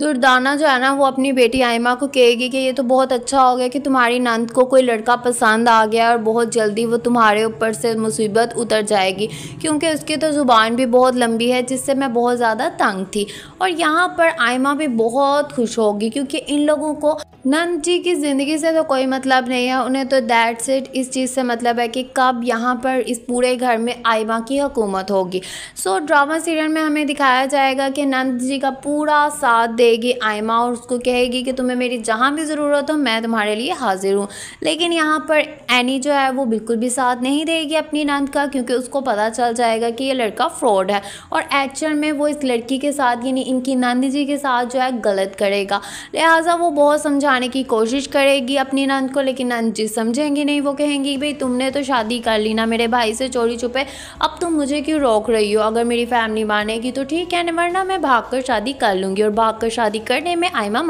दुर्दाना जो है ना वो अपनी बेटी आयमा को कहेगी कि ये तो बहुत अच्छा हो गया कि तुम्हारी नंद को कोई लड़का पसंद आ गया और बहुत जल्दी वो तुम्हारे ऊपर से मुसीबत उतर जाएगी क्योंकि उसकी तो ज़ुबान भी बहुत लंबी है जिससे मैं बहुत ज़्यादा तंग थी और यहाँ पर आयमा भी बहुत खुश होगी क्योंकि इन लोगों को नंद जी की ज़िंदगी से तो कोई मतलब नहीं है उन्हें तो दैट्स इट इस चीज़ से मतलब है कि कब यहाँ पर इस पूरे घर में आयमा की हुकूमत होगी सो ड्रामा सीरियल में हमें दिखाया जाएगा कि नंद जी का पूरा साथ दे देगी आयमा और उसको कहेगी कि तुम्हें मेरी जहाँ भी ज़रूरत हो मैं तुम्हारे लिए हाजिर हूँ लेकिन यहाँ पर एनी जो है वो बिल्कुल भी साथ नहीं देगी अपनी नंद का क्योंकि उसको पता चल जाएगा कि ये लड़का फ्रॉड है और एक्चुअल में वो इस लड़की के साथ यानी इनकी नंद जी के साथ जो है गलत करेगा लिहाजा वो बहुत समझाने की कोशिश करेगी अपनी नंद को लेकिन नंद जी समझेंगी नहीं वो कहेंगी भाई तुमने तो शादी कर ली ना मेरे भाई से चोरी छुपे अब तुम मुझे क्यों रोक रही हो अगर मेरी फैमिली मानेगी तो ठीक है वरना मैं भाग शादी कर लूँगी और भाग कर शादी करने में आयमा